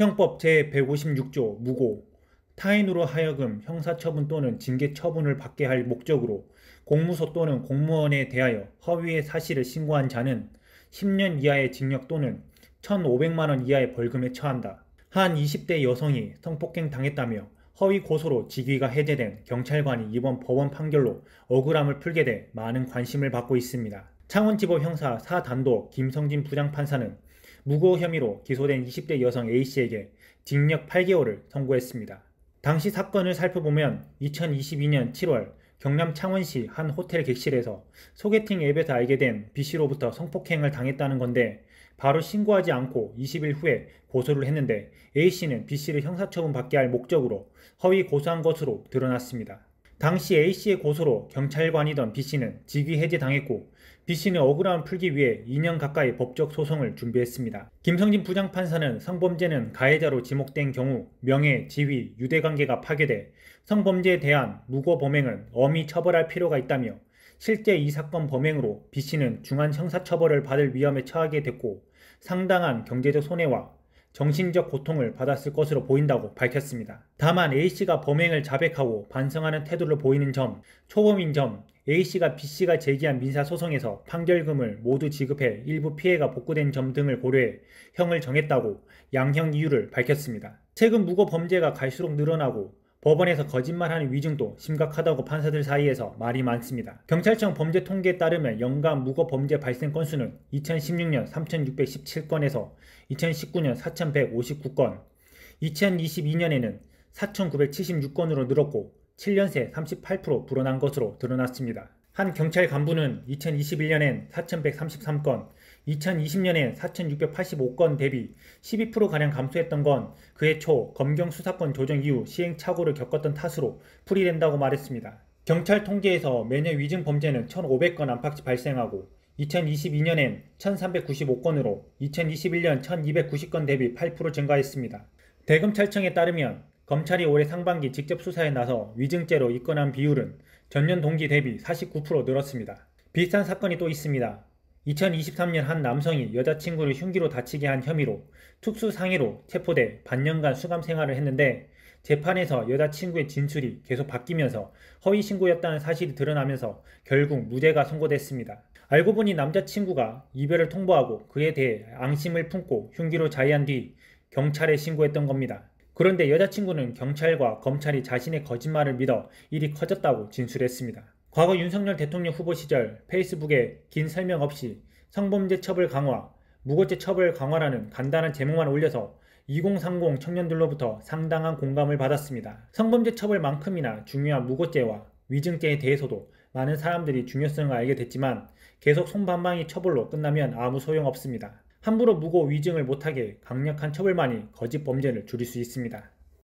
형법 제156조 무고 타인으로 하여금 형사처분 또는 징계처분을 받게 할 목적으로 공무소 또는 공무원에 대하여 허위의 사실을 신고한 자는 10년 이하의 징역 또는 1,500만원 이하의 벌금에 처한다. 한 20대 여성이 성폭행 당했다며 허위 고소로 직위가 해제된 경찰관이 이번 법원 판결로 억울함을 풀게 돼 많은 관심을 받고 있습니다. 창원지법 형사 4단도 김성진 부장판사는 무고 혐의로 기소된 20대 여성 A씨에게 징역 8개월을 선고했습니다. 당시 사건을 살펴보면 2022년 7월 경남 창원시 한 호텔 객실에서 소개팅 앱에서 알게 된 B씨로부터 성폭행을 당했다는 건데 바로 신고하지 않고 20일 후에 고소를 했는데 A씨는 B씨를 형사처분 받게 할 목적으로 허위 고소한 것으로 드러났습니다. 당시 A씨의 고소로 경찰관이던 B씨는 직위해제 당했고 B씨는 억울함을 풀기 위해 2년 가까이 법적 소송을 준비했습니다. 김성진 부장판사는 성범죄는 가해자로 지목된 경우 명예, 지위, 유대관계가 파괴돼 성범죄에 대한 무고 범행은 엄히 처벌할 필요가 있다며 실제 이 사건 범행으로 B씨는 중한 형사처벌을 받을 위험에 처하게 됐고 상당한 경제적 손해와 정신적 고통을 받았을 것으로 보인다고 밝혔습니다. 다만 A씨가 범행을 자백하고 반성하는 태도를 보이는 점, 초범인 점, A씨가 B씨가 제기한 민사소송에서 판결금을 모두 지급해 일부 피해가 복구된 점 등을 고려해 형을 정했다고 양형 이유를 밝혔습니다. 최근 무고 범죄가 갈수록 늘어나고 법원에서 거짓말하는 위증도 심각하다고 판사들 사이에서 말이 많습니다. 경찰청 범죄 통계에 따르면 연간 무고 범죄 발생 건수는 2016년 3,617건에서 2019년 4,159건, 2022년에는 4,976건으로 늘었고 7년 새 38% 불어난 것으로 드러났습니다. 한 경찰 간부는 2021년엔 4,133건, 2020년에 4,685건 대비 12%가량 감소했던 건 그해 초 검경 수사권 조정 이후 시행착오를 겪었던 탓으로 풀이된다고 말했습니다. 경찰 통계에서 매년 위증 범죄는 1,500건 안팎이 발생하고 2022년엔 1,395건으로 2021년 1,290건 대비 8% 증가했습니다. 대검찰청에 따르면 검찰이 올해 상반기 직접 수사에 나서 위증죄로 입건한 비율은 전년 동기 대비 49% 늘었습니다. 비슷한 사건이 또 있습니다. 2023년 한 남성이 여자친구를 흉기로 다치게 한 혐의로 특수상해로 체포돼 반년간 수감 생활을 했는데 재판에서 여자친구의 진술이 계속 바뀌면서 허위신고였다는 사실이 드러나면서 결국 무죄가 선고됐습니다. 알고 보니 남자친구가 이별을 통보하고 그에 대해 앙심을 품고 흉기로 자해한 뒤 경찰에 신고했던 겁니다. 그런데 여자친구는 경찰과 검찰이 자신의 거짓말을 믿어 일이 커졌다고 진술했습니다. 과거 윤석열 대통령 후보 시절 페이스북에 긴 설명 없이 성범죄 처벌 강화, 무고죄 처벌 강화라는 간단한 제목만 올려서 2030 청년들로부터 상당한 공감을 받았습니다. 성범죄 처벌만큼이나 중요한 무고죄와 위증죄에 대해서도 많은 사람들이 중요성을 알게 됐지만 계속 손반방이 처벌로 끝나면 아무 소용 없습니다. 함부로 무고 위증을 못하게 강력한 처벌만이 거짓 범죄를 줄일 수 있습니다.